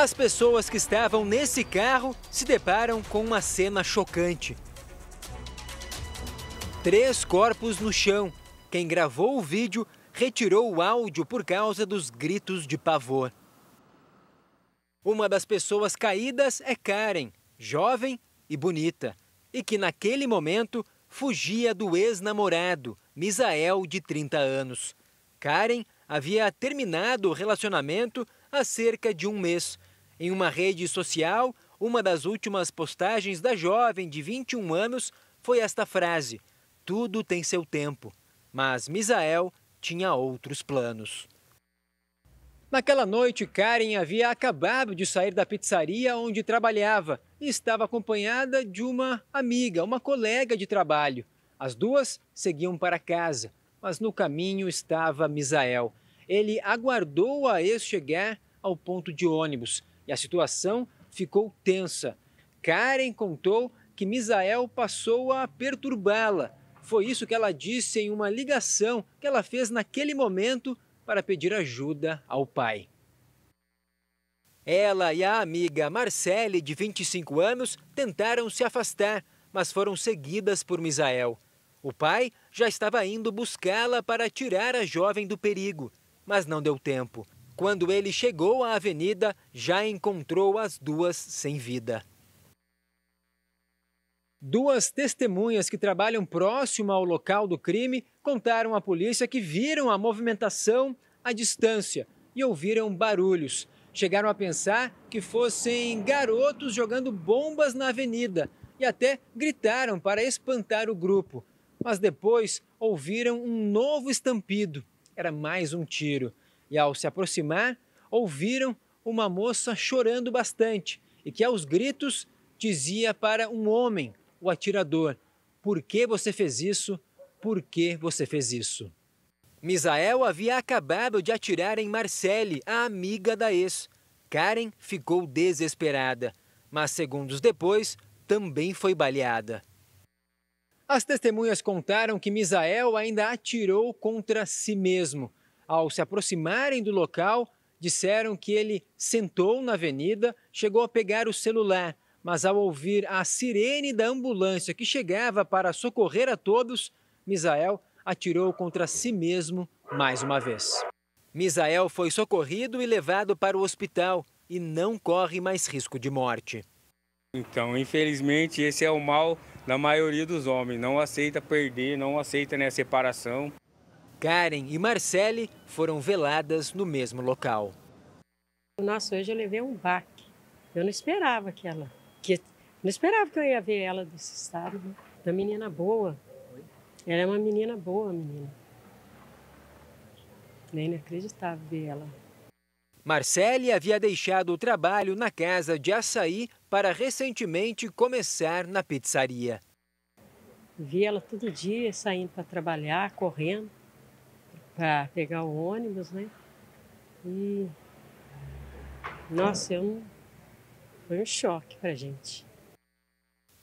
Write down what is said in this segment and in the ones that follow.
As pessoas que estavam nesse carro se deparam com uma cena chocante. Três corpos no chão. Quem gravou o vídeo retirou o áudio por causa dos gritos de pavor. Uma das pessoas caídas é Karen, jovem e bonita, e que naquele momento fugia do ex-namorado, Misael, de 30 anos. Karen havia terminado o relacionamento há cerca de um mês em uma rede social, uma das últimas postagens da jovem de 21 anos foi esta frase: Tudo tem seu tempo. Mas Misael tinha outros planos. Naquela noite, Karen havia acabado de sair da pizzaria onde trabalhava e estava acompanhada de uma amiga, uma colega de trabalho. As duas seguiam para casa, mas no caminho estava Misael. Ele aguardou a ex chegar ao ponto de ônibus e a situação ficou tensa. Karen contou que Misael passou a perturbá-la. Foi isso que ela disse em uma ligação que ela fez naquele momento para pedir ajuda ao pai. Ela e a amiga Marcele, de 25 anos, tentaram se afastar, mas foram seguidas por Misael. O pai já estava indo buscá-la para tirar a jovem do perigo, mas não deu tempo. Quando ele chegou à avenida, já encontrou as duas sem vida. Duas testemunhas que trabalham próximo ao local do crime contaram à polícia que viram a movimentação à distância e ouviram barulhos. Chegaram a pensar que fossem garotos jogando bombas na avenida e até gritaram para espantar o grupo. Mas depois ouviram um novo estampido. Era mais um tiro e, ao se aproximar, ouviram uma moça chorando bastante e que, aos gritos, dizia para um homem, o atirador: Por que você fez isso? Por que você fez isso? Misael havia acabado de atirar em Marcele, a amiga da ex. Karen ficou desesperada, mas segundos depois também foi baleada. As testemunhas contaram que Misael ainda atirou contra si mesmo ao se aproximarem do local, disseram que ele sentou na avenida, chegou a pegar o celular, mas ao ouvir a sirene da ambulância que chegava para socorrer a todos, Misael atirou contra si mesmo mais uma vez. Misael foi socorrido e levado para o hospital e não corre mais risco de morte. Então, infelizmente, esse é o mal da maioria dos homens. Não aceita perder, não aceita né, separação. Karen e Marcele foram veladas no mesmo local. Nossa, hoje eu levei um baque. Eu não esperava que ela. Que, não esperava que eu ia ver ela desse estado. Né? Da menina boa. Ela é uma menina boa, menina. É Nem acreditava ver ela. Marcele havia deixado o trabalho na casa de açaí para recentemente começar na pizzaria. Vi ela todo dia saindo para trabalhar, correndo para pegar o ônibus, né? E. Nossa, eu não... foi um choque para gente.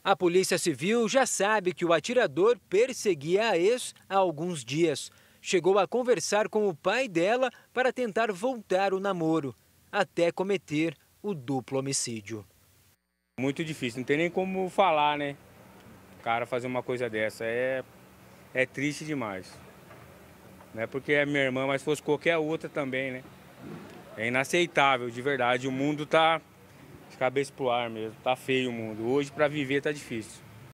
A Polícia Civil já sabe que o atirador perseguia a ex há alguns dias. Chegou a conversar com o pai dela para tentar voltar o namoro, até cometer o duplo homicídio. Muito difícil, não tem nem como falar, né? O cara fazer uma coisa dessa é, é triste demais. Não é porque é minha irmã, mas fosse qualquer outra também, né? É inaceitável, de verdade. O mundo tá de cabeça pro ar mesmo. Tá feio o mundo. Hoje para viver tá difícil.